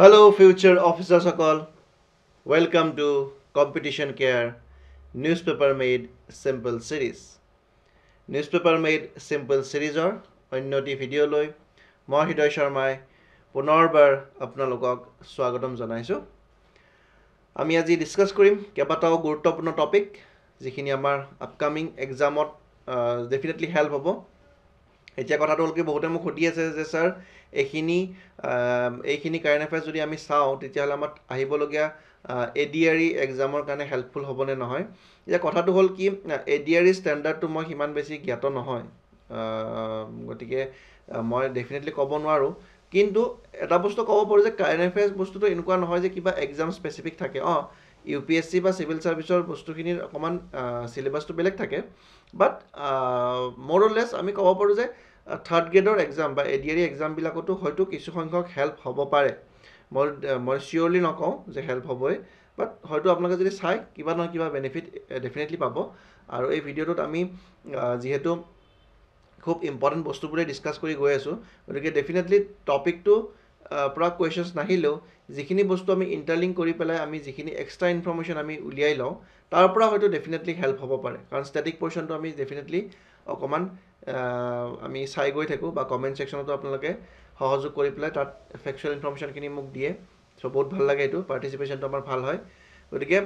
Hello' future অফিচাৰসকল welcome to competition care newspaper made simple series newspaper made simple ছিৰিজৰ অন্যটি ভিডিঅ'লৈ মই হৃদয় শৰ্মাই পুনৰবাৰ আপোনালোকক স্বাগতম জনাইছোঁ আমি আজি ডিছকাছ কৰিম কেইবাটাও গুৰুত্বপূৰ্ণ টপিক যিখিনি আমাৰ আপকামিং এক্সামত ডেফিনেটলি হেল্প হ'ব এতিয়া কথাটো হ'ল কি বহুতে মোক সুধি আছে যে ছাৰ এইখিনি এইখিনি কাৰেণ্ট এফেয়াৰ্ছ যদি আমি চাওঁ তেতিয়াহ'লে আমাক আহিবলগীয়া এ ডি আৰ ই এক্সামৰ কাৰণে হেল্পফুল হ'বনে নহয় এতিয়া কথাটো হ'ল কি এ ডি আৰ ই ষ্টেণ্ডাৰ্ডটো মই সিমান বেছি জ্ঞাত নহয় গতিকে মই ডেফিনেটলি ক'ব নোৱাৰোঁ কিন্তু এটা বস্তু ক'ব পাৰোঁ যে কাৰেণ্ট এফেয়াৰ্ছ বস্তুটো এনেকুৱা নহয় যে কিবা এক্সাম স্পেচিফিক থাকে অঁ ইউ পি এছ চি বা চিভিল ছাৰ্ভিচৰ বস্তুখিনিৰ অকণমান চিলেবাছটো বেলেগ থাকে বাট মৰ অলেছ আমি ক'ব পাৰোঁ যে থাৰ্ড গ্ৰেডৰ এক্সাম বা এডিয়াৰী এক্সামবিলাকতো e হয়তো কিছু সংখ্যক হেল্প হ'ব পাৰে মই মই চিয়'ৰলি নকওঁ যে হেল্প হ'বই বাট হয়তো আপোনালোকে যদি চাই কিবা নহয় কিবা বেনিফিট ডেফিনেটলি পাব আৰু এই ভিডিঅ'টোত আমি যিহেতু খুব ইম্পৰ্টেণ্ট বস্তুবোৰে ডিছকাছ কৰি গৈ আছোঁ গতিকে ডেফিনেটলি টপিকটো পৰা কুৱেশ্যনছ নাহিলেও যিখিনি বস্তু আমি ইণ্টাৰলিংক কৰি পেলাই আমি যিখিনি এক্সট্ৰা ইনফৰ্মেশ্যন আমি উলিয়াই লওঁ তাৰ পৰা হয়তো ডেফিনেটলি হেল্প হ'ব পাৰে কাৰণ ষ্টেটিক পৰ্চনটো আমি ডেফিনেটলি অকণমান আমি চাই গৈ থাকোঁ বা কমেণ্ট ছেকশ্যনতো আপোনালোকে সহযোগ কৰি পেলাই তাত ফেকচুৱেল ইনফৰ্মেশ্যনখিনি মোক দিয়ে চ' বহুত ভাল লাগে এইটো পাৰ্টিচিপেশ্যনটো আমাৰ ভাল হয় গতিকে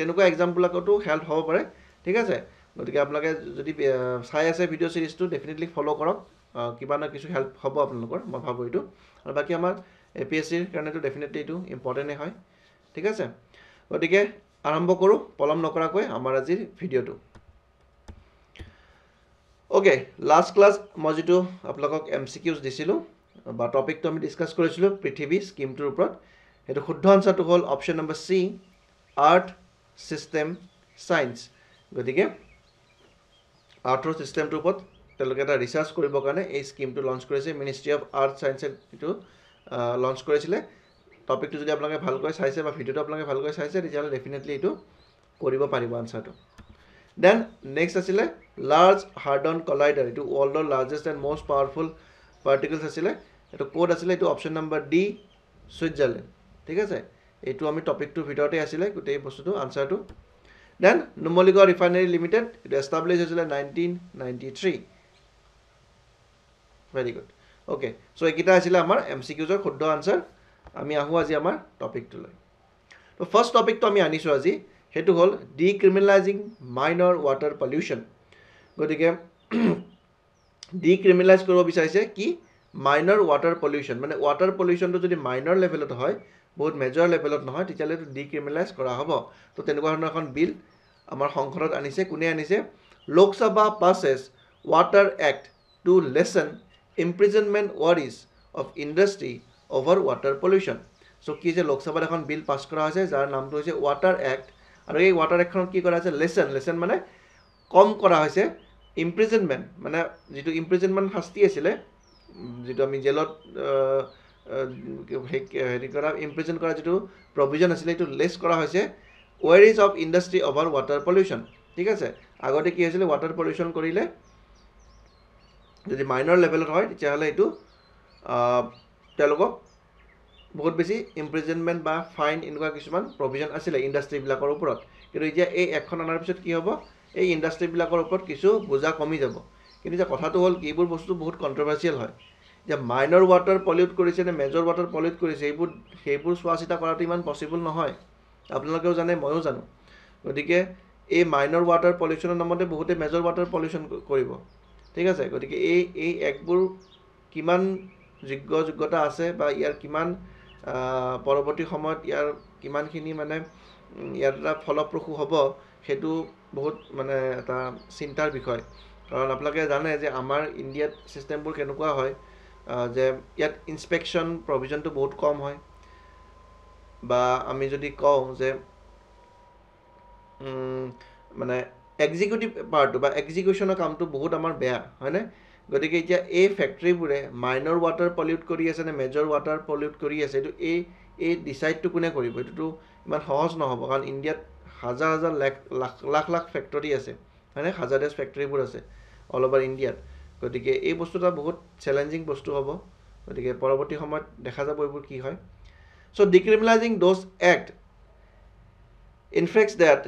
তেনেকুৱা এক্সামবিলাকতো হেল্প হ'ব পাৰে ঠিক আছে গতিকে আপোনালোকে যদি চাই আছে ভিডিঅ' ছিৰিজটো ডেফিনেটলি ফ'ল' কৰক কিবা নহয় কিছু হেল্প হ'ব আপোনালোকৰ মই ভাবোঁ এইটো আৰু বাকী আমাৰ এ পি এছ চিৰ কাৰণেতো ডেফিনেটলি এইটো ইম্পৰ্টেণ্টেই হয় ঠিক আছে গতিকে আৰম্ভ কৰোঁ পলম নকৰাকৈ আমাৰ আজিৰ ভিডিঅ'টো অ'কে লাষ্ট ক্লাছ মই যিটো আপোনালোকক এম চি কিউজ দিছিলোঁ বা টপিকটো আমি ডিছকাছ কৰিছিলোঁ পৃথিৱী স্কীমটোৰ ওপৰত সেইটো শুদ্ধ আনচাৰটো হ'ল option number C earth system science গতিকে আৰ্থৰ ছিষ্টেমটোৰ ওপৰত তেওঁলোকে এটা ৰিচাৰ্চ কৰিবৰ কাৰণে এই স্কীমটো লঞ্চ কৰিছে মিনিষ্ট্ৰী অফ আৰ্থ ছাইন্সে এইটো লঞ্চ কৰিছিলে টপিকটো যদি আপোনালোকে ভালকৈ চাইছে বা ভিডিঅ'টো আপোনালোকে ভালকৈ চাইছে তেতিয়াহ'লে ডেফিনেটলি এইটো কৰিব পাৰিব আনচাৰটো দেন নেক্সট আছিলে লাৰ্জ হাৰ্ডন কলাইডাৰ এইটো ৱৰ্ল্ডৰ largest and most powerful particles আছিলে এইটো ক'ত আছিলে এইটো অপশ্যন নাম্বাৰ ডি ছুইজাৰলেণ্ড ঠিক আছে এইটো আমি টপিকটোৰ ভিতৰতে আছিলে গোটেই বস্তুটো আনচাৰটো দেন নুমলিগড় ৰিফাইনেৰী লিমিটেড এইটো এষ্টাব্লিছ হৈছিলে nineteen ninety three very good okay so' এইকেইটা আছিলে আমাৰ এম চি কিউজৰ শুদ্ধ আনচাৰ আমি আহোঁ আজি আমাৰ টপিকটোলৈ ত' ফাৰ্ষ্ট টপিকটো আমি আনিছোঁ আজি সেইটো হ'ল ডিক্ৰিমিনেলাইজিং মাইনৰ ৱাটাৰ পলিউশ্যন গতিকে ডিক্ৰিমিনেলাইজ কৰিব বিচাৰিছে কি মাইনৰ ৱাটাৰ পলিউশ্যন মানে ৱাটাৰ পলিউশ্যনটো যদি মাইনৰ লেভেলত হয় বহুত মেজৰ লেভেলত নহয় তেতিয়াহ'লে এইটো ডিক্ৰিমিনেলাইজ কৰা হ'ব তো তেনেকুৱা ধৰণৰ এখন বিল আমাৰ সংসদত আনিছে কোনে আনিছে Lok Sabha পাছেছ water act two lesson imprisonment Waris of industry over water pollution চ' কি যে লোকসভাত এখন বিল পাছ কৰা হৈছে যাৰ নামটো হৈছে ৱাটাৰ এক্ট আৰু এই ৱাটাৰ এক্টখনত কি কৰা হৈছে লেচেন লেচেন মানে কম কৰা হৈছে ইম্প্ৰিজনমেণ্ট মানে যিটো ইম্প্ৰিজনমেণ্ট শাস্তি আছিলে যিটো আমি জেলত হেৰি কৰা ইম্প্ৰিজন কৰা যিটো প্ৰভিজন আছিলে সেইটো লেছ কৰা হৈছে worries of industry over water pollution ঠিক আছে আগতে কি হৈছিলে ৱাটাৰ পলিউশ্যন কৰিলে যদি মাইনৰ লেভেলত হয় তেতিয়াহ'লে এইটো তেওঁলোকক বহুত বেছি ইমপ্ৰিজনমেণ্ট বা ফাইন এনেকুৱা কিছুমান প্ৰভিজন আছিলে ইণ্ডাষ্ট্ৰিবিলাকৰ ওপৰত কিন্তু এতিয়া এই এক্টখন অনাৰ পিছত কি হ'ব এই ইণ্ডাষ্ট্ৰিবিলাকৰ ওপৰত কিছু বোজা কমি যাব কিন্তু এতিয়া কথাটো হ'ল কি এইবোৰ বস্তু বহুত কণ্ট্ৰভাৰ্চিয়েল হয় যে মাইনৰ ৱাটাৰ পলিউট কৰিছে নে মেজৰ ৱাটাৰ পলিউট কৰিছে এইবোৰ সেইবোৰ চোৱা চিতা কৰাটো ইমান পচিবল নহয় আপোনালোকেও জানে ময়ো জানো গতিকে এই মাইনৰ ৱাটাৰ পলিউশ্যনৰ নামতে বহুতে মেজৰ ৱাটাৰ পলিউশ্যন কৰিব ঠিক আছে গতিকে এই এই এক্টবোৰ কিমান যোগ্য আছে বা ইয়াৰ কিমান পৰৱৰ্তী সময়ত ইয়াৰ কিমানখিনি মানে ইয়াৰ এটা ফলপ্ৰসূ হ'ব সেইটো বহুত মানে এটা চিন্তাৰ বিষয় কাৰণ আপোনালোকে জানে যে আমাৰ ইণ্ডিয়াত ছিষ্টেমবোৰ কেনেকুৱা হয় যে ইয়াত ইনস্পেকশ্যন প্ৰভিজনটো বহুত কম হয় বা আমি যদি কওঁ যে মানে এক্সিকিউটিভ পাৰ্টটো বা এক্সিকিউশ্যনৰ কামটো বহুত আমাৰ বেয়া হয়নে গতিকে এতিয়া এই ফেক্টৰীবোৰে মাইনৰ ৱাটাৰ পলিউট কৰি আছে নে মেজৰ ৱাটাৰ পলিউট কৰি আছে এইটো এই এই ডিচাইডটো কোনে কৰিব এইটোতো ইমান সহজ নহ'ব কাৰণ ইণ্ডিয়াত হাজাৰ হাজাৰ লেখ লাখ লাখ লাখ ফেক্টৰী আছে হয়নে হাজাৰ ডেছ ফেক্টৰীবোৰ আছে অল অভাৰ ইণ্ডিয়াত গতিকে এই বস্তু এটা বহুত চেলেঞ্জিং বস্তু হ'ব গতিকে পৰৱৰ্তী সময়ত দেখা যাব এইবোৰ কি হয় so' decriminalising does act infects that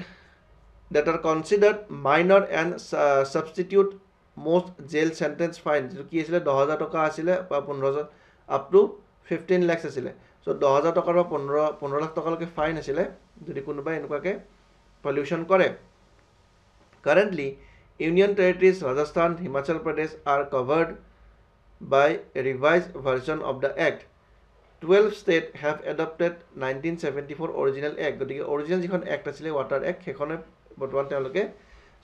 that are considered minor and substitute most jail sentence fine যিটো কি আছিলে দহ হাজাৰ টকা আছিলে বা পোন্ধৰ হাজাৰ আপ টু ফিফটিন লেক্স আছিলে চ' দহ হাজাৰ টকাৰ পৰা পোন্ধৰ পোন্ধৰ লাখ টকালৈকে ফাইন আছিলে যদি কোনোবাই এনেকুৱাকৈ পলিউশ্যন কৰে currently union territories Rajasthan Himachal Pradesh are covered by revise version of the act twelve state have adopted nineteen seventy four original act গতিকে অৰিজিনেল যিখন এক্ট আছিলে ৱাটাৰ এক্ট সেইখনে বৰ্তমান তেওঁলোকে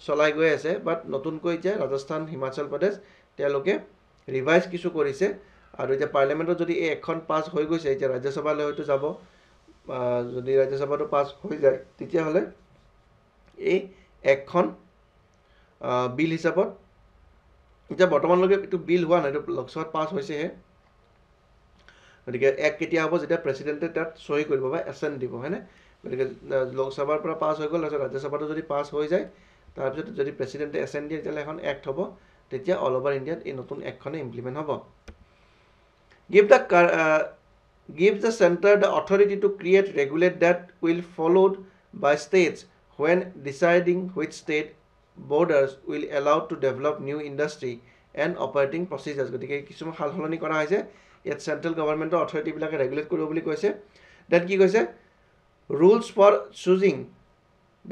চলাই গৈ আছে বাট নতুনকৈ এতিয়া ৰাজস্থান হিমাচল প্ৰদেশ তেওঁলোকে ৰিভাইজ কিছু কৰিছে আৰু এতিয়া পাৰ্লিয়ামেণ্টত যদি এই এখন পাছ হৈ গৈছে এতিয়া ৰাজ্যসভালৈ হয়তো যাব যদি ৰাজ্যসভাটো পাছ হৈ যায় তেতিয়াহ'লে এই একখন বিল হিচাপত এতিয়া বৰ্তমানলৈকে এইটো বিল হোৱা নাই এইটো লোকসভাত পাছ হৈছেহে গতিকে এক কেতিয়া হ'ব যেতিয়া প্ৰেচিডেণ্টে তাত চহী কৰিব বা এচেণ্ট দিব হয়নে গতিকে লোকসভাৰ পৰা পাছ হৈ গ'ল তাৰপিছত ৰাজ্যসভাটো যদি পাছ হৈ যায় তাৰপিছত যদি প্ৰেচিডেণ্টে এচেণ্ট দিয়ে তেতিয়াহ'লে এখন এক্ট হ'ব তেতিয়া অল অভাৰ ইণ্ডিয়াত এই নতুন এক্টখনে ইমপ্লিমেণ্ট হ'ব give the give the centre the authority to create regulate that will followed by states when deciding which state borders will allowed to develop new industry and operating procedures গতিকে কিছুমান সাল সলনি কৰা হৈছে ইয়াত চেণ্ট্ৰেল গভৰ্ণমেণ্টৰ অথৰিটিবিলাকে ৰেগুলেট কৰিব বুলি কৈছে ডেট কি কৈছে rules for choosing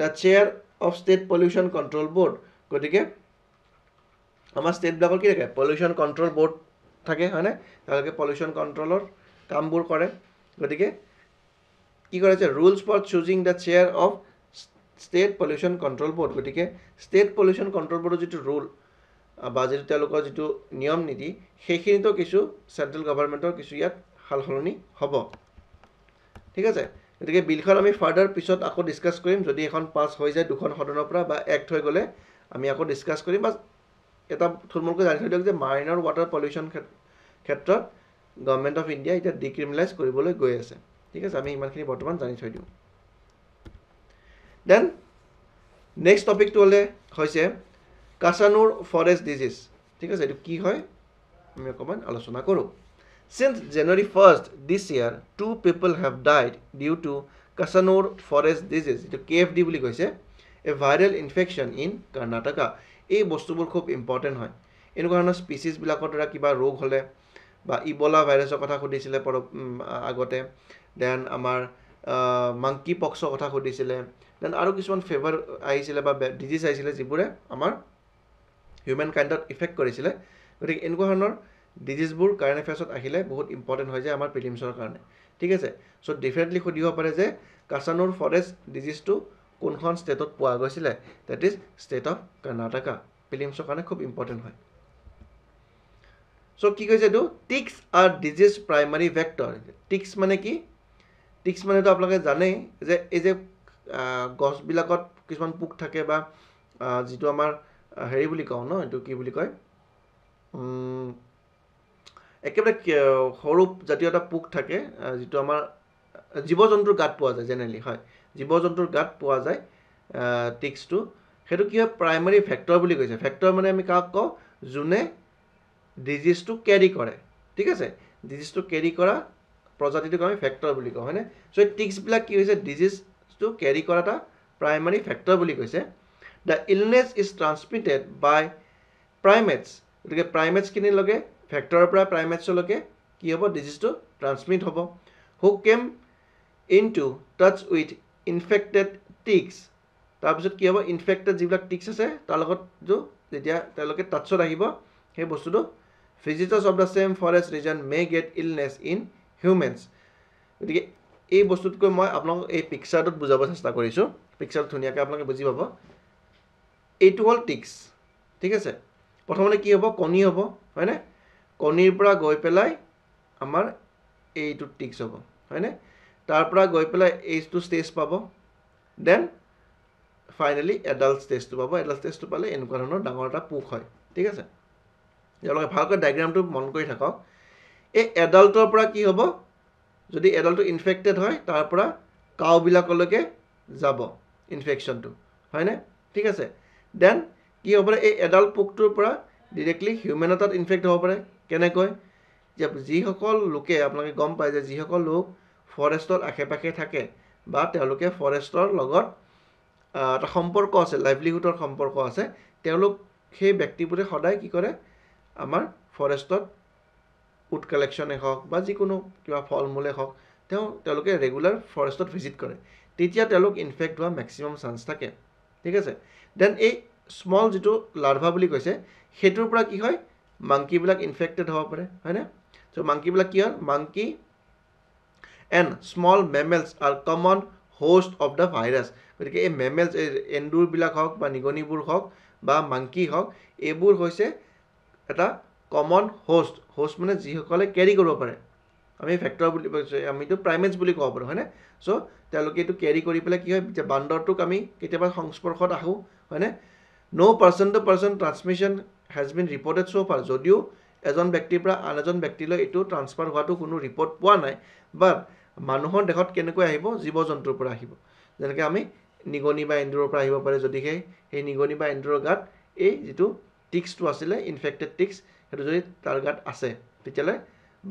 the chair of state pollution control board গতিকে আমাৰ ষ্টেটবিলাকত কি থাকে পলিউশ্যন কণ্ট্ৰল বৰ্ড থাকে হয়নে তেওঁলোকে পলিউশ্যন কণ্ট্ৰলৰ কামবোৰ কৰে গতিকে কি কৰে যে rules for choosing the chair of state pollution control board গতিকে ষ্টেট পলিউশ্যন কণ্ট্ৰল বৰ্ডৰ যিটো ৰুল বা যিটো তেওঁলোকৰ যিটো নিয়ম নীতি সেইখিনিতো কিছু চেণ্ট্ৰেল গভৰ্ণমেণ্টৰ কিছু ইয়াত সাল সলনি হ'ব ঠিক আছে গতিকে বিলখন আমি ফাৰ্ডাৰ পিছত আকৌ ডিছকাছ কৰিম যদি এখন পাছ হৈ যায় দুখন সদনৰ পৰা বা এক্ট হৈ গ'লে আমি আকৌ ডিছকাছ কৰিম বা এটা থুলমূলকৈ জানি থৈ দিয়ক যে মাৰিনৰ ৱাটাৰ পলিউশ্যন ক্ষেত্ৰত গভৰ্ণমেণ্ট অফ ইণ্ডিয়া এতিয়া ডিক্ৰিমিলাইজ কৰিবলৈ গৈ আছে ঠিক আছে আমি ইমানখিনি বৰ্তমান জানি থৈ দিওঁ দেন নেক্সট টপিকটো হ'লে হৈছে কাছানুৰ ফৰেষ্ট ডিজিজ ঠিক আছে এইটো কি হয় আমি অকণমান আলোচনা কৰোঁ Since January 1st this year, two people have died due to Kasanur forest disease, the KFD, a viral infection in Karnataka. এই বস্তুবোৰ খুব ইম্পৰ্টেণ্ট হয় এনেকুৱা ধৰণৰ স্পিচিছবিলাকৰ দ্বাৰা কিবা ৰোগ হ'লে বা ইবলা ভাইৰাছৰ কথা সুধিছিলে পৰ আগতে দেন আমাৰ মাংকি পক্সৰ কথা সুধিছিলে দেন আৰু কিছুমান ফেভাৰ আহিছিলে বা ডিজিজ আহিছিলে যিবোৰে আমাৰ হিউমেন কাইণ্ডত ইফেক্ট কৰিছিলে গতিকে এনেকুৱা ধৰণৰ ডিজিজবোৰ কাৰেণ্ট এফেয়াৰ্ছত আহিলে বহুত ইম্পৰ্টেণ্ট হৈ যায় আমাৰ প্ৰিলিমছৰ কাৰণে ঠিক আছে চ' ডেফিনেটলি সুধিব পাৰে যে কাছানুৰ ফৰেষ্ট ডিজিজটো কোনখন ষ্টেটত পোৱা গৈছিলে that is state of Karnataka ফিলিমছৰ কাৰণে খুব ইম্পৰ্টেণ্ট হয় চ' কি কৈছে এইটো ticks are disease primary vector ticks মানে কি টিক্স মানেতো আপোনালোকে জানেই যে এই যে গছবিলাকত কিছুমান পোক থাকে বা যিটো আমাৰ হেৰি বুলি কওঁ ন এইটো কি বুলি কয় একেবাৰে সৰু জাতীয় এটা পোক থাকে যিটো আমাৰ জীৱ জন্তুৰ গাত পোৱা যায় জেনেৰেলি হয় জীৱ জন্তুৰ গাত পোৱা যায় টিক্সটো সেইটো কি হয় প্ৰাইমেৰী ফেক্টৰ বুলি কৈছে ফেক্টৰ মানে আমি কাক কওঁ যোনে ডিজিজটো কেৰি কৰে ঠিক আছে ডিজিজটো কেৰি কৰা প্ৰজাতিটোক আমি ফেক্টৰ বুলি কওঁ হয়নে চ' এই টিক্সবিলাক কি হৈছে ডিজিজটো কেৰি কৰা এটা প্ৰাইমাৰী ফেক্টৰ বুলি কৈছে the illness is transmitted by primates গতিকে প্ৰাইমেটছখিনিৰ লগে ভেক্টৰৰ পৰা প্ৰাইমেটছলৈকে কি হ'ব ডিজিজটো ট্ৰান্সমিট হ'ব who came into touch with infected ticks তাৰপিছত কি হ'ব ইনফেক্টেড যিবিলাক টিক্স আছে তাৰ লগত যেতিয়া তেওঁলোকে টাচত আহিব সেই বস্তুটো visitors of the same forest region may get illness in humans গতিকে এই বস্তুটোকৈ মই আপোনালোকক এই পিকচাৰটোত বুজাব চেষ্টা কৰিছোঁ পিকচাৰটো ধুনীয়াকৈ আপোনালোকে বুজি পাব এইটো হ'ল টিক্স ঠিক আছে প্ৰথমতে কি হ'ব কণী হ'ব হয়নে কণীৰ পৰা গৈ পেলাই আমাৰ এইটো টিক্স হ'ব হয়নে তাৰ পৰা গৈ পেলাই এইটো ষ্টেজ পাব দেন ফাইনেলি এডাল্ট ষ্টেজটো পাব এডাল্ট ষ্টেজটো পালে এনেকুৱা ধৰণৰ ডাঙৰ এটা পোক হয় ঠিক আছে তেওঁলোকে ভালকৈ ডায়েগ্ৰামটো মন কৰি থাকক এই এডাল্টৰ পৰা কি হ'ব যদি এডালটো ইনফেক্টেড হয় তাৰ পৰা কাউবিলাকলৈকে যাব ইনফেকশ্যনটো হয়নে ঠিক আছে দেন কি হ'ব পাৰে এই এডাল্ট পোকটোৰ পৰা ডিৰেক্টলি হিউমেন এটাত ইনফেক্ট হ'ব পাৰে কেনেকৈ যে যিসকল লোকে আপোনালোকে গম পায় যে যিসকল লোক ফৰেষ্টৰ আশে পাশে থাকে বা তেওঁলোকে ফৰেষ্টৰ লগত এটা সম্পৰ্ক আছে লাইভলিহুডৰ সম্পৰ্ক আছে তেওঁলোক সেই ব্যক্তিবোৰে সদায় কি কৰে আমাৰ ফৰেষ্টত উড কালেকশ্যনে হওক বা যিকোনো কিবা ফল মূলেই হওক তেওঁ তেওঁলোকে ৰেগুলাৰ ফৰেষ্টত ভিজিট কৰে তেতিয়া তেওঁলোক ইনফেক্ট হোৱা মেক্সিমাম চান্স থাকে ঠিক আছে দেন এই স্মল যিটো লাৰ্ভা বুলি কৈছে সেইটোৰ পৰা কি হয় মাংকিবিলাক ইনফেক্টেড হ'ব পাৰে হয়নে চ' মাংকিবিলাক কি হয় monkey and small mammals are common host of the virus গতিকে এই মেমেলছ এই এন্দুৰবিলাক হওক বা নিগনিবোৰ হওক বা মাংকি হওক এইবোৰ হৈছে এটা কমন হোষ্ট হোষ্ট মানে যিসকলে কেৰি কৰিব পাৰে আমি ফেক্টৰ বুলি আমিতো প্ৰাইমেটছ বুলি ক'ব পাৰোঁ হয়নে চ' তেওঁলোকে এইটো কেৰি কৰি পেলাই কি হয় যে বান্দৰটোক আমি কেতিয়াবা সংস্পৰ্শত আহোঁ হয়নে no' person to person transmission has been reported so' far যদিও এজন ব্যক্তিৰ পৰা আন এজন ব্যক্তিলৈ এইটো ট্ৰান্সফাৰ হোৱাটো কোনো ৰিপৰ্ট পোৱা নাই বাট মানুহৰ দেহত কেনেকৈ আহিব জীৱ জন্তুৰ পৰা আহিব যেনেকৈ আমি নিগনি বা এন্দুৰৰ পৰা আহিব পাৰে যদিহে সেই নিগনি বা এন্দুৰৰ গাত এই যিটো টিক্সটো আছিলে ইনফেক্টেড টিক্স সেইটো যদি তাৰ গাত আছে তেতিয়াহ'লে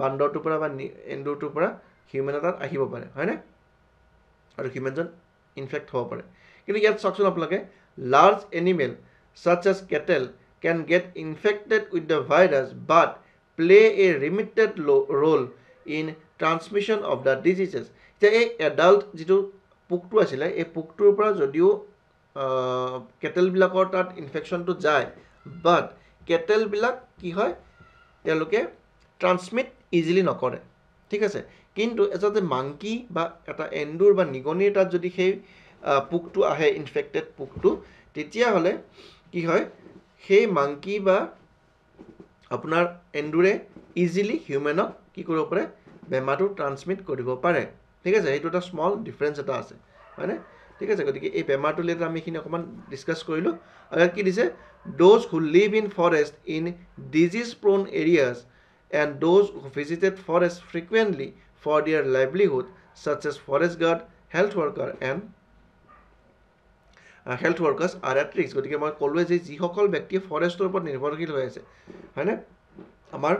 বান্দৰটোৰ পৰা বা এন্দুৰটোৰ পৰা হিউমেন এটাত আহিব পাৰে হয়নে আৰু হিউমেনজন ইনফেক্ট হ'ব পাৰে কিন্তু ইয়াত চাওকচোন আপোনালোকে large animal such as cattle can get infected with the virus but play a limited role in transmission of the diseases এতিয়া এই এডাল্ট যিটো পোকটো আছিলে এই পোকটোৰ পৰা যদিও কেটেলবিলাকৰ তাত ইনফেকশ্যনটো যায় বাট কেটেলবিলাক কি হয় তেওঁলোকে ট্ৰান্সমিট ইজিলি নকৰে ঠিক আছে কিন্তু এজাতে মাংকি বা এটা এন্দুৰ বা নিগনিৰ তাত যদি সেই পোকটো আহে ইনফেক্টেড পোকটো তেতিয়াহ'লে কি হয় সেই মাংকি বা আপোনাৰ এন্দুৰে ইজিলি হিউমেনক কি কৰিব পাৰে বেমাৰটো ট্ৰান্সমিট কৰিব পাৰে ঠিক আছে সেইটো এটা স্মল ডিফাৰেঞ্চ এটা আছে হয়নে ঠিক আছে গতিকে এই বেমাৰটো লৈ আমি এইখিনি অকণমান ডিছকাছ কৰিলোঁ আৰু ইয়াত কি দিছে those who live in forest in disease prone areas and those who visited forest frequently for their livelihood such as forest guard health worker and health workers are at ৰিক্স গতিকে মই ক'লোৱে যে যিসকল ব্যক্তিয়ে ফৰেষ্টৰ ওপৰত নিৰ্ভৰশীল হৈ আছে হয়নে আমাৰ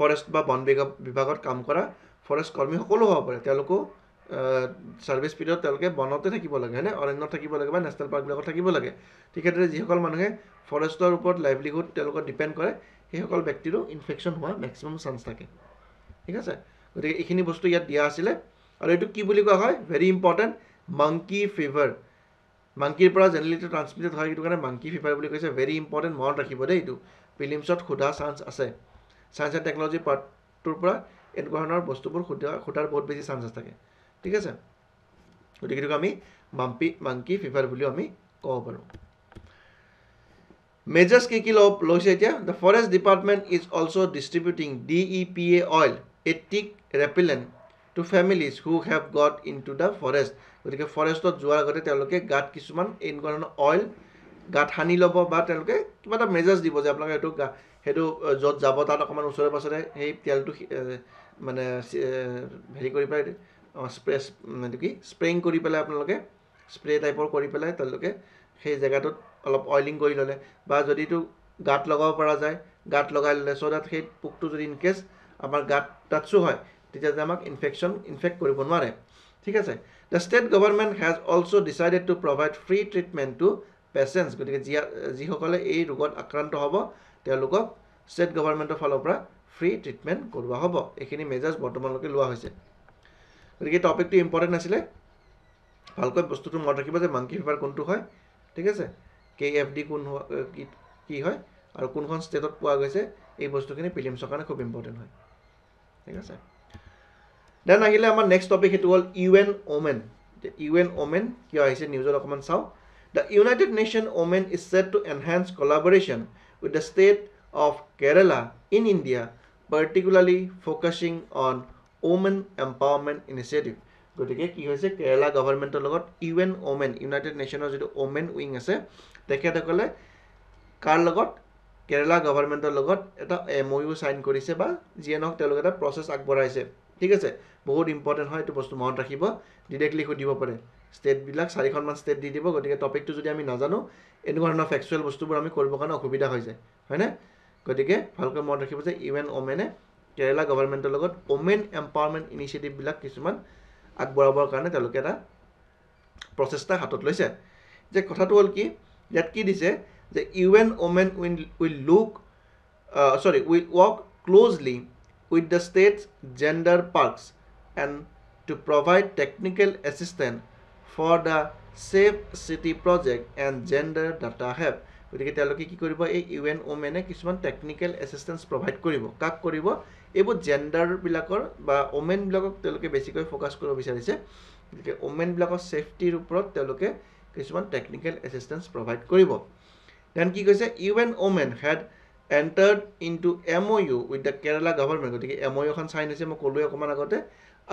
ফৰেষ্ট বা বন বিভাগ বিভাগত কাম কৰা ফৰেষ্ট কৰ্মীসকলো হ'ব পাৰে তেওঁলোকো ছাৰ্ভিচ পিৰিয়ড তেওঁলোকে বনতে থাকিব লাগে হয়নে অৰণ্যত থাকিব লাগে বা নেশ্যনেল পাৰ্কবিলাকত থাকিব লাগে ঠিক সেইদৰে যিসকল মানুহে ফৰেষ্টৰ ওপৰত লাইভলিহুড তেওঁলোকৰ ডিপেণ্ড কৰে সেইসকল ব্যক্তিৰো ইনফেকশ্যন হোৱা মেক্সিমাম চান্স থাকে ঠিক আছে গতিকে এইখিনি বস্তু ইয়াত দিয়া আছিলে আৰু এইটো কি বুলি কোৱা হয় ভেৰি ইম্পৰ্টেণ্ট মাংকি ফিভাৰ মাংকিৰ পৰা জেনেৰেলিটো ট্ৰান্সমিটেড হয় সেইটো কাৰণে মাংকী ফিফাৰ বুলি কৈছে ভেৰি ইম্পৰ্টেণ্ট মনত ৰাখিব দেই এইটো ফিলিমছত সোধা চান্স আছে চায়েন্স এণ্ড টেকনলজি পাৰ্টটোৰ পৰা এনেকুৱা ধৰণৰ বস্তুবোৰ সোধা সোধাৰ বহুত বেছি চান্স আছে থাকে ঠিক আছে গতিকে সেইটোক আমি মাম্পি মাংকী ফিভাৰ বুলিও আমি ক'ব পাৰোঁ মেজাৰ্ছ কি কি লৈছে এতিয়া the forest department is also' distributing D E P A oil a tick repellent to families who have got into the forest গতিকে ফৰেষ্টত যোৱাৰ আগতে তেওঁলোকে গাত কিছুমান এনেকুৱা ধৰণৰ অইল গাত সানি ল'ব বা তেওঁলোকে কিবা এটা মেজাৰ্ছ দিব যে আপোনালোকে সেইটো গা সেইটো য'ত যাব তাত অকণমান ওচৰে পাছৰে সেই তেলটো মানে হেৰি কৰি পেলাই স্প্ৰে এইটো কি স্প্ৰেইং কৰি পেলাই আপোনালোকে স্প্ৰে টাইপৰ কৰি পেলাই তেওঁলোকে সেই জেগাটোত অলপ অইলিং কৰি ল'লে বা যদিটো গাত লগাব পৰা যায় গাত লগাই ল'লে চ' ডেট সেই পোকটো যদি ইনকেছ আমাৰ গাত চু হয় তেতিয়া যে আমাক ইনফেকশ্যন ইনফেক্ট কৰিব নোৱাৰে ঠিক আছে the state government has also' decided to provide free treatment to patients গতিকে যিয়া যিসকলে এই ৰোগত আক্ৰান্ত হ'ব তেওঁলোকক ষ্টেট গভৰ্ণমেণ্টৰ ফালৰ পৰা ফ্ৰী ট্ৰিটমেণ্ট কৰোৱা হ'ব এইখিনি মেজাৰ্ছ বৰ্তমানলৈকে লোৱা হৈছে গতিকে টপিকটো ইম্পৰ্টেণ্ট আছিলে ভালকৈ বস্তুটো মনত ৰাখিব যে মাংকি ফিভাৰ কোনটো হয় ঠিক আছে কে এফ ডি কোন কি কি হয় আৰু কোনখন ষ্টেটত পোৱা গৈছে এই বস্তুখিনি ফিলিমছৰ কাৰণে খুব ইম্পৰ্টেণ্ট হয় ঠিক আছে দেন আহিলে আমাৰ নেক্সট টপিক সেইটো হ'ল U N women U N women কিয় আহিছে নিউজত অকণমান চাওঁ the united nation women is set to enhance collaboration with the state of Kerala in India particularly focusing on women empowerment initiative গতিকে কি হৈছে কেৰেলা গভৰ্ণমেণ্টৰ লগত ইউ এন অ'মেন ইউনাইটেড নেশ্যনৰ যিটো অ'মেন উইং আছে তেখেতসকলে কাৰ লগত কেৰেলা গভৰ্ণমেণ্টৰ লগত এটা এম অ' ইউ চাইন কৰিছে বা যিয়ে নহওক তেওঁলোকে এটা প্ৰচেছ আগবঢ়াইছে ঠিক আছে বহুত ইম্পৰ্টেণ্ট হয় এইটো বস্তু মনত ৰাখিব ডিৰেক্টলি সুধিব পাৰে ষ্টেটবিলাক চাৰিখনমান ষ্টেট দি দিব গতিকে টপিকটো যদি আমি নাজানো এনেকুৱা ধৰণৰ ফেক্সুৱেল বস্তুবোৰ আমি কৰিবৰ কাৰণে অসুবিধা হৈ যায় হয়নে গতিকে ভালকৈ মনত ৰাখিব যে ইউ এন অমেনে কেৰেলা গভৰ্ণমেণ্টৰ লগত ওমেন এম্পাৱাৰমেণ্ট ইনিচিয়েটিভবিলাক কিছুমান আগবঢ়াবৰ কাৰণে তেওঁলোকে এটা প্ৰচেষ্টা হাতত লৈছে যে কথাটো হ'ল কি ইয়াত কি দিছে যে U N women win will look sorry will work closely with the state's gender parks and to provide technical assistance for the save city project and gender data hub গতিকে তেওঁলোকে কি কৰিব এই ইউ এন ওমেনে কিছুমান technical assistance provide কৰিব কাক কৰিব এইবোৰ জেণ্ডাৰবিলাকৰ বা ওমেনবিলাকক তেওঁলোকে বেছিকৈ ফ'কাছ কৰিব বিচাৰিছে গতিকে ওমেনবিলাকৰ ছেফটিৰ ওপৰত তেওঁলোকে কিছুমান টেকনিকেল এচিষ্টেঞ্চ প্ৰভাইড কৰিব দেন কি কৈছে U N women had entered into M O' U with the Kerala government গতিকে এম অ' ইউ এখন চাইন হৈছে মই ক'লোৱে অকণমান আগতে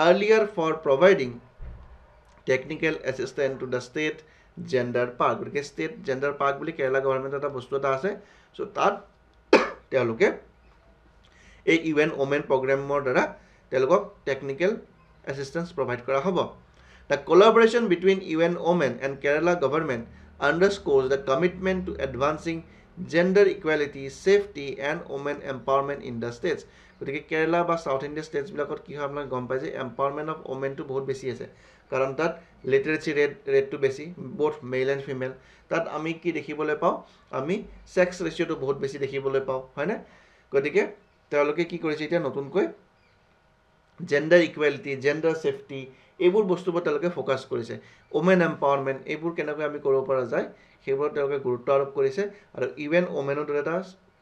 earlier for providing technical assistant to the state gender park গতিকে ষ্টেট জেণ্ডাৰ পাৰ্ক বুলি কেৰালা গভৰ্ণমেণ্টৰ এটা বস্তু এটা আছে চ' তাত তেওঁলোকে এই ইউ এন ওমেন প্ৰগ্ৰেমৰ দ্বাৰা তেওঁলোকক টেকনিকেল এচিষ্টেঞ্চ প্ৰভাইড কৰা হ'ব the collaboration between U N women and Kerala government underscores the commitment to advancing gender equality safety and women empowerment in the states গতিকে কেৰেলা বা ছাউথ ইণ্ডিয়া ষ্টেটছবিলাকত কি হয় আপোনালোকে গম পায় যে এম্পাৱাৰমেণ্ট অফ ওমেনটো বহুত বেছি আছে কাৰণ তাত লিটাৰেচি ৰেট ৰেটটো বেছি বথ মেইল এণ্ড ফিমেল তাত আমি কি দেখিবলৈ পাওঁ আমি ছেক্স ৰেচিঅ'টো বহুত বেছি দেখিবলৈ পাওঁ হয়নে গতিকে তেওঁলোকে কি কৰিছে এতিয়া নতুনকৈ জেণ্ডাৰ ইকুৱেলিটি জেণ্ডাৰ ছেফটি এইবোৰ বস্তুবোৰ তেওঁলোকে ফ'কাছ কৰিছে ওমেন এম্পাৱাৰমেণ্ট এইবোৰ কেনেকৈ আমি কৰিব পৰা যায় সেইবোৰত তেওঁলোকে গুৰুত্ব আৰোপ কৰিছে আৰু ইভেন ওমেনৰ দৰে এটা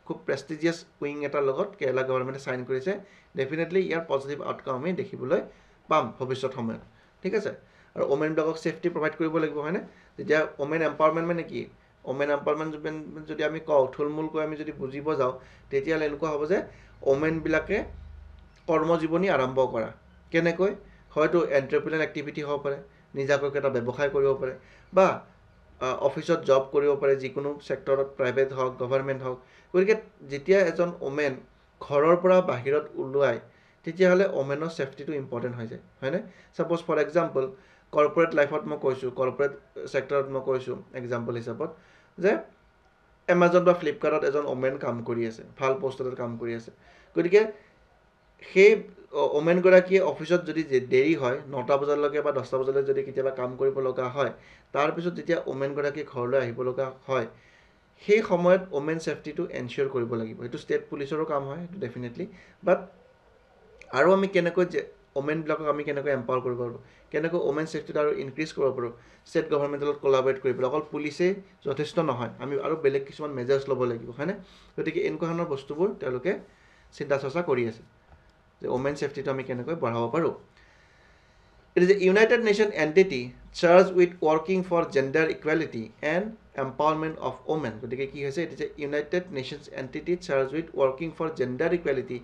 খুব প্ৰেষ্টিজিয়াছ উইং এটাৰ লগত কেৰেলা গভৰ্ণমেণ্টে ছাইন কৰিছে ডেফিনেটলি ইয়াৰ পজিটিভ আউটকাম আমি দেখিবলৈ পাম ভৱিষ্যত সময়ত ঠিক আছে আৰু ওমেনবিলাকক ছেফটি প্ৰভাইড কৰিব লাগিব হয়নে তেতিয়া ওমেন এম্পাৱাৰমেণ্ট মানে কি ওমেন এম্পাৱাৰমেণ্ট যদি আমি কওঁ থুলমূলকৈ আমি যদি বুজিব যাওঁ তেতিয়াহ'লে এনেকুৱা হ'ব যে ওমেনবিলাকে কৰ্মজীৱনী আৰম্ভ কৰা কেনেকৈ হয়তো এণ্টাৰপ্ৰিনাৰ এক্টিভিটি হ'ব পাৰে নিজাকৈ এটা ব্যৱসায় কৰিব পাৰে বা অফিচত জব কৰিব পাৰে যিকোনো চেক্টৰত প্ৰাইভেট হওক গভৰ্ণমেণ্ট হওক গতিকে যেতিয়া এজন ওমেন ঘৰৰ পৰা বাহিৰত ওলায় তেতিয়াহ'লে ওমেনৰ ছেফটিটো ইম্পৰ্টেণ্ট হৈ যায় হয়নে ছাপ'জ ফৰ এক্সাম্পল কৰ্পৰেট লাইফত মই কৈছোঁ কৰ্পৰেট চেক্টৰত মই কৈছোঁ এক্সাম্পল হিচাপত যে এমাজন বা ফ্লিপকাৰ্টত এজন ওমেন কাম কৰি আছে ভাল পষ্ট কাম কৰি আছে গতিকে সেই ৱমেনগৰাকীয়ে অফিচত যদি দেৰি হয় নটা বজালৈকে বা দহটা বজালৈকে যদি কেতিয়াবা কাম কৰিব লগা হয় তাৰপিছত যেতিয়া ওমেনগৰাকী ঘৰলৈ আহিব লগা হয় সেই সময়ত ওমেন ছেফটিটো এনচিয়'ৰ কৰিব লাগিব সেইটো ষ্টেট পুলিচৰো কাম হয় সেইটো ডেফিনেটলি বাট আৰু আমি কেনেকৈ যে ওমেনবিলাকক আমি কেনেকৈ এম্পাৱাৰ কৰিব পাৰোঁ কেনেকৈ ওমেন ছেফটিটো আৰু ইনক্ৰিজ কৰিব পাৰোঁ ষ্টেট গভৰ্ণমেণ্টৰ লগত কলাবৰেট কৰিব পাৰোঁ অকল পুলিচেই যথেষ্ট নহয় আমি আৰু বেলেগ কিছুমান মেজাৰ্ছ ল'ব লাগিব হয়নে গতিকে এনেকুৱা ধৰণৰ বস্তুবোৰ তেওঁলোকে চিন্তা চৰ্চা কৰি আছে ওমেন চেফটিটো আমি কেনেকৈ বঢ়াব পাৰোঁ it is a united nation entity charge with working for gender equality and empowerment of women গতিকে কি হৈছে it is a united nations entity charge with working for gender equality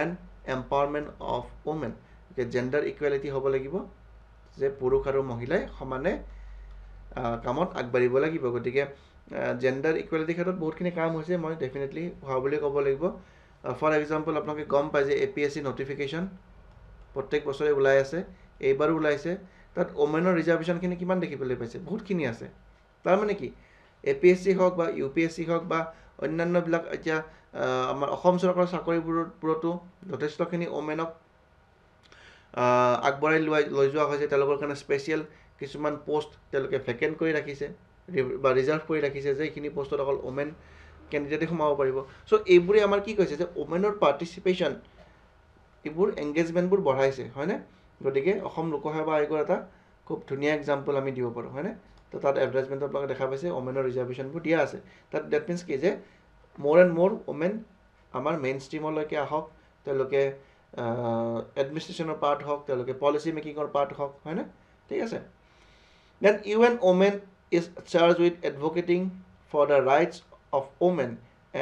and empowerment of women গতিকে gender equality হ'ব লাগিব যে পুৰুষ আৰু মহিলাই সমানে কামত আগবাঢ়িব লাগিব গতিকে জেণ্ডাৰ ইকুৱেলিটিৰ ক্ষেত্ৰত বহুতখিনি কাম হৈছে মই ডেফিনেটলি হোৱা বুলিয়ে ক'ব লাগিব ফৰ এক্সাম্পল আপোনালোকে গম পায় যে A P S C notification প্ৰত্যেক বছৰে ওলাই আছে এইবাৰো ওলাইছে তাত ওমেনৰ ৰিজাৰ্ভেশ্যনখিনি কিমান দেখিবলৈ পাইছে বহুতখিনি আছে তাৰমানে কি এ পি এছ চি হওক বা ইউ পি এছ চি হওক বা অন্যান্যবিলাক এতিয়া আমাৰ অসম চৰকাৰৰ চাকৰিবোৰবোৰতো যথেষ্টখিনি ওমেনক আগবঢ়াই লোৱা লৈ যোৱা হৈছে তেওঁলোকৰ কাৰণে স্পেচিয়েল কিছুমান প'ষ্ট তেওঁলোকে ভেকেণ্ট কৰি ৰাখিছে বা ৰিজাৰ্ভ কৰি ৰাখিছে যে এইখানে পোস্টত অল ওমেন কেণ্ডিডেটে সোমাব পাৰিব চ' এইবোৰে আমাৰ কি কৈছে যে ওমেনৰ পাৰ্টিচিপেশ্যন এইবোৰ এংগেজমেণ্টবোৰ বঢ়াইছে হয়নে গতিকে অসম লোকসেৱা আয়োগৰ এটা খুব ধুনীয়া এক্সাম্পল আমি দিব পাৰোঁ হয়নে তো তাত এডভাৰটাইজমেণ্টত আপোনালোকে দেখা পাইছে ওমেনৰ ৰিজাৰ্ভেশ্যনবোৰ দিয়া আছে তাত ডেট মিনছ কি যে মোৰ এণ্ড মোৰ ওমেন আমাৰ মেইন ষ্ট্ৰীমলৈকে আহক তেওঁলোকে এডমিনিষ্ট্ৰেশ্যনৰ পাৰ্ট হওক তেওঁলোকে পলিচি মেকিঙৰ পাৰ্ট হওক হয়নে ঠিক আছে then U N women is charge with advocating for the rights of women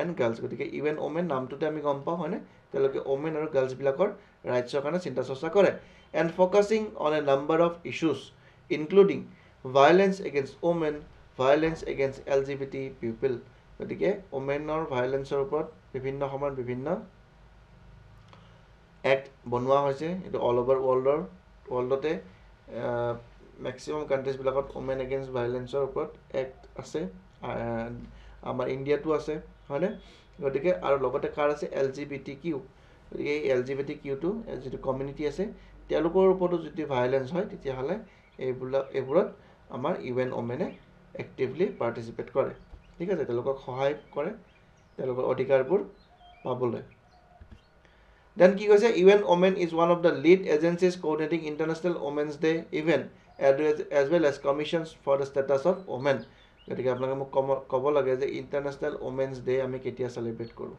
and girls গতিকে ইউএন ওমেন নামটোতে আমি গম পাওঁ হয়নে তেওঁলোকে ওমেন আৰু গাৰ্লছবিলাকৰ ৰাইটছৰ কাৰণে চিন্তা চৰ্চা কৰে and focusing on a number of issues including violence against women violence against L G B T people গতিকে ওমেনৰ ভায়লেঞ্চৰ ওপৰত বিভিন্ন সময়ত বিভিন্ন এক্ট বনোৱা হৈছে এইটো অল অভাৰ ৱৰ্ল্ডৰ ৱৰ্ল্ডতে মেক্সিমাম কাণ্ট্ৰিজবিলাকত ওমেন এগেইনষ্ট ভায়লেঞ্চৰ ওপৰত এক্ট আছে আমাৰ ইণ্ডিয়াতো আছে হয়নে গতিকে আৰু লগতে কাৰ আছে L G B T Q গতিকে এই এল জি বি টি কিউটো যিটো কমিউনিটি আছে তেওঁলোকৰ ওপৰতো যদি ভায়লেঞ্চ হয় তেতিয়াহ'লে এইবিলাক এইবোৰত আমাৰ ইউ এন অমেনে এক্টিভলি পাৰ্টিচিপেট কৰে ঠিক আছে তেওঁলোকক সহায় কৰে তেওঁলোকৰ অধিকাৰবোৰ পাবলৈ দেন কি কৈছে U N women is one of the lead agencies coordinating international women's day event as as well as commissions for the status of women গতিকে আপোনালোকে মোক কম ক'ব লাগে যে ইণ্টাৰনেশ্যনেল ওমেনছ ডে' আমি কেতিয়া চেলিব্ৰেট কৰোঁ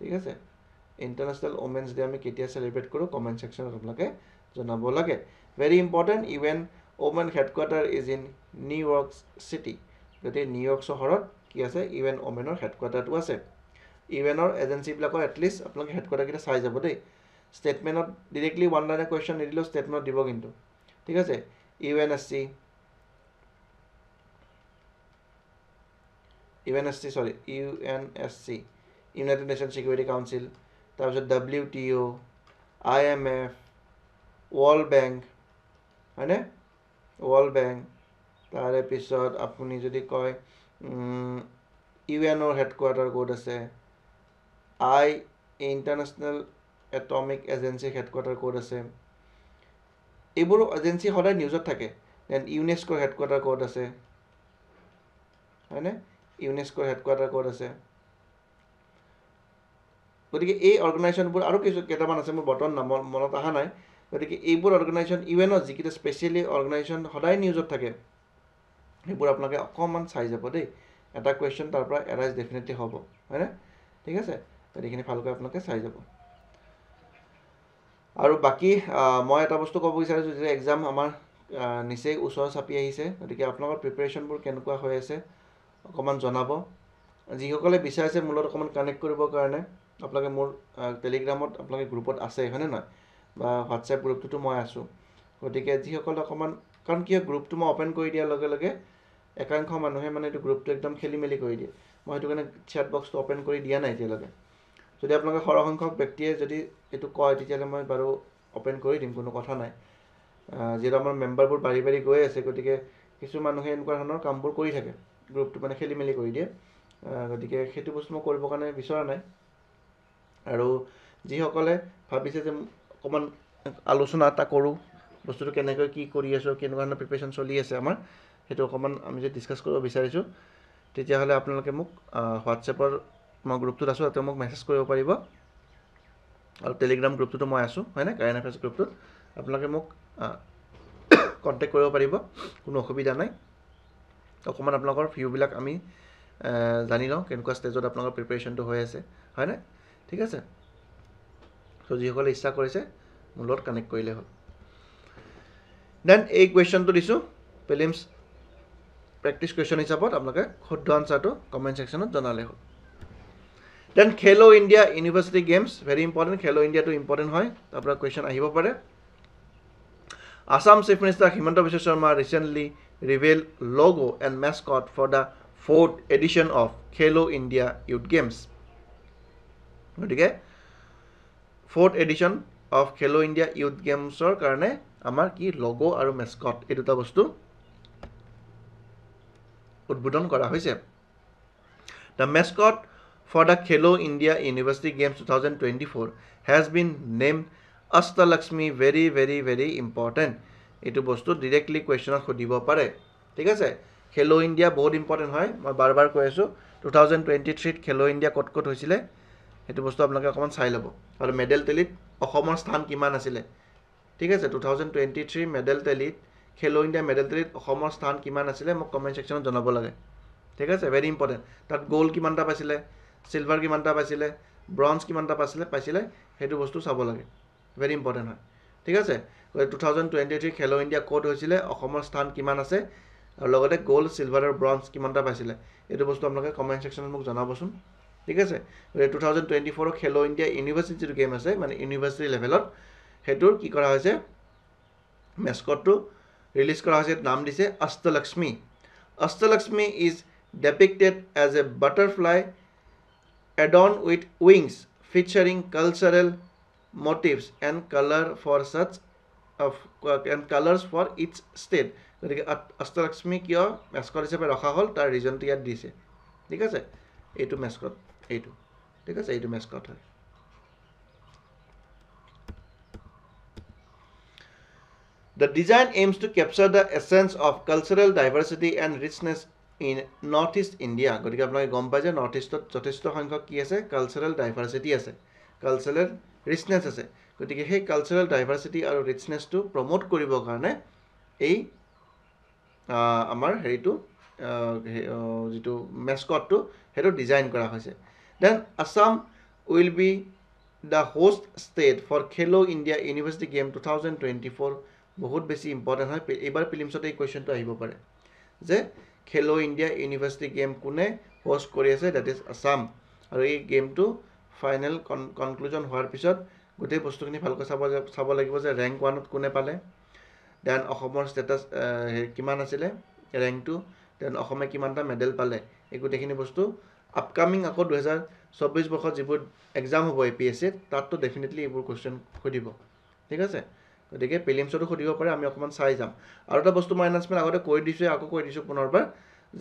ঠিক আছে ইণ্টাৰনেশ্যনেল ওমেনছ ডে' আমি কেতিয়া চেলিব্ৰেট কৰোঁ কমেণ্ট ছেকশ্যনত আপোনালোকে জনাব লাগে very important even women headquarter is in New York city গতিকে নিউয়ৰ্ক চহৰত কি আছে ইভেন ওমেনৰ হেডকোৱাৰ্টাৰটো আছে ইভেনৰ এজেঞ্চিবিলাকৰ এটলিষ্ট আপোনালোকে হেডকোৱাৰ্টাৰকেইটা চাই যাব দেই ষ্টেটমেণ্টত ডিৰেক্টলি ওৱান লাইনে কুৱেশ্যন নিদিলেও ষ্টেটমেণ্টত দিব কিন্তু ঠিক আছে U N S C UNSC sorry U N S C united nation security council তাৰপিছত W T O' I M F world bank হয়নে ৱৰ্ল্ড বেংক তাৰে পিছত আপুনি যদি কয় ইউ এনৰ হেডকোৱাৰ্টাৰ ক'ত আছে আই ইণ্টাৰনেশ্যনেল এটমিক এজেঞ্চিৰ হেডকোৱাৰ্টাৰ ক'ত আছে এইবোৰ এজেঞ্চি সদায় নিউজত থাকে ইউনেস্কৰ হেডকোৱাৰ্টাৰ ক'ত আছে হয়নে ইউনেস্কৰ হেডকোৱাৰ্টাৰ কোড আছে গতিকে এই অৰ্গেনাইজেশ্যনবোৰ আৰু কিছু কেইটামান আছে মোৰ বৰ্তমান নাম মনত অহা নাই গতিকে এইবোৰ অৰ্গেনাইজেশ্যন ইউ ইউএনৰ যিকেইটা স্পেচিয়েলি অৰ্গেনাইজেশ্যন সদায় নিউজত থাকে সেইবোৰ আপোনালোকে অকণমান চাই যাব দেই এটা কুৱেশ্যন তাৰ পৰা এৰাইজ ডেফিনেটলি হ'ব হয়নে ঠিক আছে গতিকেখিনি ভালকৈ আপোনালোকে চাই যাব আৰু বাকী মই এটা বস্তু ক'ব বিচাৰিছোঁ যে এক্সাম আমাৰ নিচেই ওচৰ চাপি আহিছে গতিকে আপোনালোকৰ প্ৰিপেৰেশ্যনবোৰ কেনেকুৱা হৈ আছে অকণমান জনাব যিসকলে বিচাৰিছে মোৰ লগত অকণমান কানেক্ট কৰিবৰ কাৰণে আপোনালোকে মোৰ টেলিগ্ৰামত আপোনালোকে গ্ৰুপত আছে হয়নে নহয় বা হোৱাটছএপ গ্ৰুপটোতো মই আছোঁ গতিকে যিসকলে অকণমান কাৰণ কি হয় গ্ৰুপটো মই অ'পেন কৰি দিয়াৰ লগে লগে একাংশ মানুহে মানে এইটো গ্ৰুপটো একদম খেলি মেলি কৰি দিয়ে মই সেইটো কাৰণে চেট বক্সটো অ'পেন কৰি দিয়া নাই এতিয়ালৈকে যদি আপোনালোকে সৰহসংখ্যক ব্যক্তিয়ে যদি এইটো কয় তেতিয়াহ'লে মই বাৰু অ'পেন কৰি দিম কোনো কথা নাই যিহেতু আমাৰ মেম্বাৰবোৰ বাঢ়ি বাঢ়ি গৈ আছে গতিকে কিছু মানুহে এনেকুৱা ধৰণৰ কামবোৰ কৰি থাকে গ্ৰুপটো মানে খেলি মেলি কৰি দিয়ে গতিকে সেইটো বস্তু মই কৰিবৰ কাৰণে বিচৰা নাই আৰু যিসকলে ভাবিছে যে অকণমান আলোচনা এটা কৰোঁ বস্তুটো কেনেকৈ কি কৰি আছোঁ কেনেকুৱা ধৰণৰ প্ৰিপেৰেশ্যন চলি আছে আমাৰ সেইটো অকণমান আমি যদি ডিছকাছ কৰিব বিচাৰিছোঁ তেতিয়াহ'লে আপোনালোকে মোক হোৱাটছএপৰ মই গ্ৰুপটোত আছোঁ তাতে মোক মেছেজ কৰিব পাৰিব আৰু টেলিগ্ৰাম গ্ৰুপটোতো মই আছোঁ হয়নে কাৰেণ্ট এফেয়াৰ্ছ গ্ৰুপটোত আপোনালোকে মোক কণ্টেক্ট কৰিব পাৰিব কোনো অসুবিধা নাই অকণমান আপোনালোকৰ ভিউবিলাক আমি জানি লওঁ কেনেকুৱা ষ্টেজত আপোনালোকৰ প্ৰিপেৰেশ্যনটো হৈ আছে হয়নে ঠিক আছে চ' যিসকলে ইচ্ছা কৰিছে মোৰ লগত কানেক্ট কৰিলে হ'ল দেন এই কুৱেশ্যনটো দিছোঁ পেলিমছ প্ৰেক্টিছ কুৱেশ্যন হিচাপত আপোনালোকে শুদ্ধ আনচাৰটো কমেণ্ট ছেকশ্যনত জনালে হ'ল then Khelo India university games very important Khelo ইণ্ডিয়াটো ইম্পৰ্টেণ্ট হয় তাৰপৰা কুৱেশ্যন আহিব পাৰে Assam chief minister Himanta Biswa Sarma recently reveal logo and mascot for the fourth edition of Halo India Youth Games. গতিকে fourth edition of Khelo India youth গেমছৰ কাৰণে আমাৰ কি লগো আৰু মেচকট এই দুটা বস্তু উদ্বোধন কৰা হৈছে the mascot for the Khelo India university games two thousand twenty four has been name Ashtalakshmi very very very important এইটো বস্তু ডিৰেক্টলি কুৱেশ্যনত সুধিব পাৰে ঠিক আছে খেলো ইণ্ডিয়া বহুত ইম্পৰ্টেণ্ট হয় মই বাৰ বাৰ কৈ আছোঁ টু থাউজেণ্ড টুৱেণ্টি থ্ৰীত খেলো ইণ্ডিয়া ক'ত ক'ত হৈছিলে সেইটো বস্তু আপোনালোকে অকণমান চাই ল'ব আৰু মেডেল টেলিত অসমৰ স্থান কিমান আছিলে ঠিক আছে two thousand twenty three medal টেলিত খেলো ইণ্ডিয়া মেডেল টেলিত অসমৰ স্থান কিমান আছিলে মোক কমেণ্ট ছেকশ্যনত জনাব লাগে ঠিক আছে ভেৰি ইম্পৰ্টেণ্ট তাত গ'ল্ড কিমানটা পাইছিলে চিলভাৰ কিমানটা পাইছিলে ব্ৰঞ্জ কিমানটা পাইছিলে পাইছিলে সেইটো বস্তু চাব লাগে ভেৰি ইম্পৰ্টেণ্ট হয় ঠিক আছে গতিকে two thousand twenty three Khelo India ক'ত হৈছিলে অসমৰ স্থান কিমান আছে আৰু লগতে গ'ল্ড চিলভাৰ আৰু ব্ৰঞ্জ কিমানটা পাইছিলে এইটো বস্তু আপোনালোকে কমেণ্ট ছেকশ্যনত মোক জনাবচোন ঠিক আছে গতিকে টু থাউজেণ্ড টুৱেণ্টি ফ'ৰৰ খেলো ইণ্ডিয়া ইউনিভাৰ্চিটি যিটো গেম আছে মানে ইউনিভাৰ্চিটি লেভেলত সেইটোৰ কি কৰা হৈছে মেচকটটো ৰিলিজ কৰা হৈছে নাম দিছে Ashtalakshmi Ashtalakshmi is depicted as a butterfly adorn with wings featuring cultural motifs and color for such of uh, and colors for each state গতিকে অষ্টলক্ষ্মী কিয় মেস্কট হিচাপে ৰখা হ'ল তাৰ ৰিজনটো ইয়াত দিছে ঠিক আছে এইটো মেস্কট এইটো ঠিক আছে এইটো মেস্কট হয় the design aims to capture the essence of cultural diversity and richness in north east India গতিকে আপোনালোকে গম পাই যে নৰ্থ ইষ্টত যথেষ্ট সংখ্যক কি আছে কালচাৰেল ডাইভাৰ্চিটি আছে কালচাৰেল ৰিচনেছ আছে গতিকে সেই কালচাৰেল ডাইভাৰ্চিটি আৰু ৰিচনেছটো প্ৰম'ট কৰিবৰ কাৰণে এই আমাৰ হেৰিটো যিটো মেচকটটো সেইটো ডিজাইন কৰা হৈছে then Assam will be the host state for Khelo India university game two thousand twenty four বহুত বেছি ইম্পৰ্টেণ্ট হয় এইবাৰ ফিলিমছত এই কুৱেশ্যনটো আহিব পাৰে যে খেলো ইণ্ডিয়া ইউনিভাৰ্চিটি গেম কোনে হোষ্ট কৰি আছে দেট ইজ আছাম আৰু এই গেমটো টু ফাইনেল কন কনক্লুজন হোৱাৰ পিছত গোটেই বস্তুখিনি ভালকৈ চাব চাব লাগিব যে ৰেংক ওৱানত কোনে পালে দেন অসমৰ ষ্টেটাছ কিমান আছিলে ৰেংক টু দেন অসমে কিমানটা মেডেল পালে এই গোটেইখিনি বস্তু আপকামিং আকৌ দুহেজাৰ চৌব্বিছ বৰ্ষত যিবোৰ এক্সাম হ'ব এ পি এছ চিত তাততো ডেফিনেটলি এইবোৰ কুৱেশ্যন সুধিব ঠিক আছে গতিকে পিলিমছতো সুধিব পাৰে আমি অকণমান চাই যাম আৰু এটা বস্তু মই এনাউন্সমেণ্ট আগতে কৈ দিছোঁ আকৌ কৈ দিছোঁ পুনৰবাৰ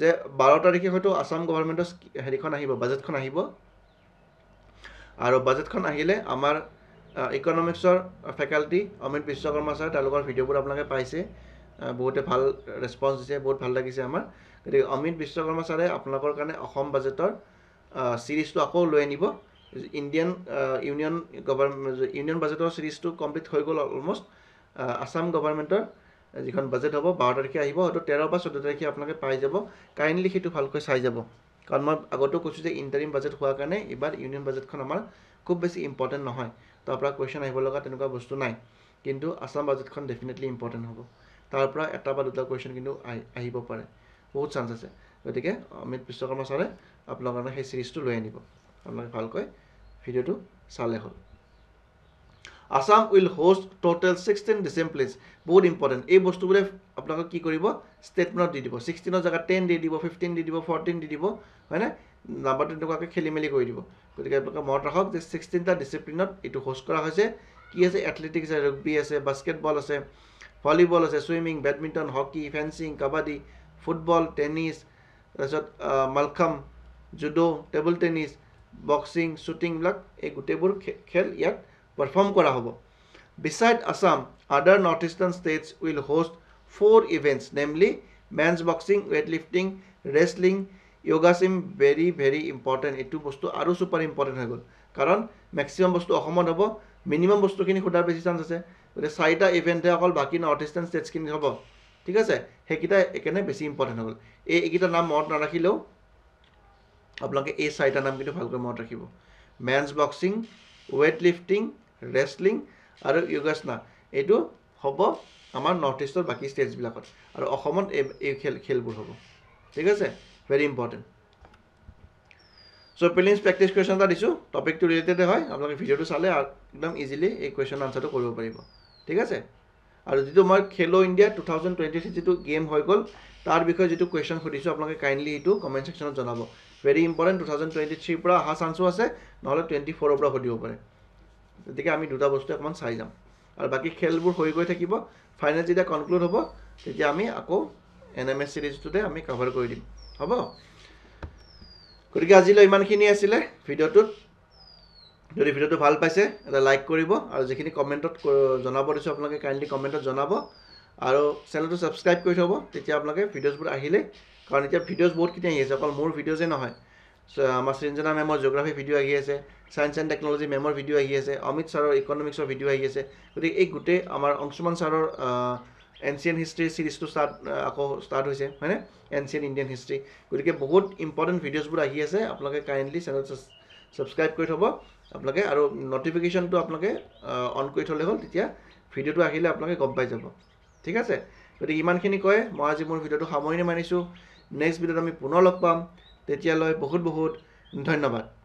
যে বাৰ তাৰিখে হয়তো আছাম গভৰ্ণমেণ্টৰ হেৰিখন আহিব বাজেটখন আহিব আৰু বাজেটখন আহিলে আমাৰ ইকনমিক্সৰ ফেকাল্টি অমিত বিশ্বকৰ্মা ছাৰ তেওঁলোকৰ ভিডিঅ'বোৰ আপোনালোকে পাইছে বহুতে ভাল ৰেচপন্স দিছে বহুত ভাল লাগিছে আমাৰ গতিকে অমিত বিশ্বকৰ্মা ছাৰে আপোনালোকৰ কাৰণে অসম বাজেটৰ ছিৰিজটো আকৌ লৈ আনিব ইণ্ডিয়ান ইউনিয়ন গভাৰ ইউনিয়ন বাজেটৰ ছিৰিজটো কমপ্লিট হৈ গ'ল অলমষ্ট আছাম গভৰ্ণমেণ্টৰ যিখন বাজেট হ'ব বাৰ তাৰিখে আহিব হয়তো তেৰ বা চৈধ্য তাৰিখে আপোনালোকে পাই যাব কাইণ্ডলি সেইটো ভালকৈ চাই যাব কাৰণ মই আগতেও কৈছোঁ যে ইণ্টাৰিম বাজেট হোৱাৰ কাৰণে এইবাৰ ইউনিয়ন বাজেটখন আমাৰ খুব বেছি ইম্পৰ্টেণ্ট নহয় তাৰ পৰা কুৱেশ্যন আহিব লগা তেনেকুৱা বস্তু নাই কিন্তু আছাম বাজেটখন ডেফিনেটলি ইম্পৰ্টেণ্ট হ'ব তাৰ পৰা এটা বা দুটা কুৱেশ্যন কিন্তু আহিব পাৰে বহুত চান্স আছে গতিকে অমিত বিশ্বকৰ্মা ছাৰে আপোনাৰ কাৰণে সেই চিৰিজটো লৈ আনিব আপোনালোকে ভালকৈ ভিডিঅ'টো চালে হ'ল Assam will host total sixteen disciplines বহুত ইম্পৰ্টেণ্ট এই বস্তুবোৰে আপোনালোকে কি কৰিব ষ্টেটমেণ্টত দি দিব ছিক্সটিনৰ জেগাত টেন দি দিব ফিফটিন দি দিব ফৰ্টিন দি দিব হয়নে নাম্বাৰ তেনেকুৱাকৈ খেলি মেলি কৰি দিব গতিকে আপোনালোকে মনত ৰাখক যে ছিক্সটিনটা ডিচিপ্লিনত এইটো হোষ্ট কৰা হৈছে কি আছে এথলেটিক্স আছে ৰুগবি আছে বাস্কেটবল আছে ভলীবল আছে swimming badminton hockey fencing kabaddi football tennis তাৰপিছত mallakhamb judo table tennis boxing শ্বুটিংবিলাক এই গোটেইবোৰ খেল ইয়াত পাৰফৰ্ম কৰা হ'ব beside Assam other north eastern states will host four events namely men's boxing weightlifting wrestling yoga sim very very important etu bostu aru super important hoy gol karon maximum bostu ahomon hobo minimum bostu kini khudar beshi chance ase ore saita event e akol baki na artist and stage kini hobo thik ase he kita ekene beshi important hoy gol e ekita nam mot na rakhilo apnake e saita nam kintu bhalke mot rakhibo men's boxing weightlifting wrestling aru yoga sna etu hobo আমাৰ north ইষ্টৰ বাকী ষ্টেটছবিলাকত আৰু অসমত এই এই খেল খেলবোৰ হ'ব ঠিক আছে very important so' prelims practice question এটা দিছোঁ টপিকটো ৰিলেটেডে হয় আপোনালোকে ভিডিঅ'টো চালে একদম ইজিলি এই কুৱেশ্যন আনচাৰটো কৰিব পাৰিব ঠিক আছে আৰু যিটো মই Khelo India two thousand twenty three যিটো গেম হৈ গ'ল তাৰ বিষয়ে যিটো কুৱেশ্যন সুধিছোঁ আপোনালোকে কাইণ্ডলি সেইটো কমেণ্ট ছেকশ্যনত জনাব very important two thousand twenty থ্ৰীৰ পৰা অহা চান্সো আছে নহ'লে টুৱেণ্টি ফ'ৰৰ পৰা সুধিব পাৰে গতিকে আমি দুটা বস্তু অকণমান চাই যাম আৰু বাকী খেলবোৰ হৈ গৈ থাকিব ফাইনেল যেতিয়া কনক্লুড হ'ব তেতিয়া আমি আকৌ এন এম এছ চিৰিজটোতে আমি কভাৰ কৰি দিম হ'ব গতিকে আজিলৈ ইমানখিনি আছিলে ভিডিঅ'টোত যদি ভিডিঅ'টো ভাল পাইছে এটা লাইক কৰিব আৰু যিখিনি কমেণ্টত জনাব দিছোঁ আপোনালোকে কাইণ্ডলি কমেণ্টত জনাব আৰু চেনেলটো ছাবস্ক্ৰাইব কৰি থ'ব তেতিয়া আপোনালোকে ভিডিঅ'চবোৰ আহিলেই কাৰণ এতিয়া ভিডিঅ'চ বহুতখিনি আহি আছে অকল মোৰ ভিডিঅ'চে নহয় Uh, আমাৰ সৃঞ্জনা মেমৰ জিঅ'গ্ৰাফি ভিডিঅ' আহি আছে ছায়েঞ্চ এণ্ড টেকন'লজি মেমৰ ভিডিঅ' আহি আছে অমিত ছাৰৰ ইকনমিক্সৰ ভিডিঅ' আহি আছে গতিকে এই গোটেই আমাৰ অংশুমান ছাৰৰ এনচিয়েণ্ট হিষ্ট্ৰী ছিৰিজটো ষ্টাৰ্ট আকৌ ষ্টাৰ্ট হৈছে হয়নে এনচিয়েণ্ট ইণ্ডিয়ান হিষ্ট্ৰি গতিকে বহুত ইম্পৰ্টেণ্ট ভিডিঅ'জবোৰ আহি আছে আপোনালোকে কাইণ্ডলি চেনেল ছাবস্ক্ৰাইব কৰি থ'ব আপোনালোকে আৰু ন'টিফিকেশ্যনটো আপোনালোকে অন কৰি থ'লে হ'ল তেতিয়া ভিডিঅ'টো আহিলে আপোনালোকে গম পাই যাব ঠিক আছে গতিকে ইমানখিনি কয় মই আজি মোৰ ভিডিঅ'টো সামৰণি মানিছোঁ নেক্সট ভিডিঅ'ত আমি পুনৰ লগ পাম তেতিয়ালৈ বহুত বহুত ধন্যবাদ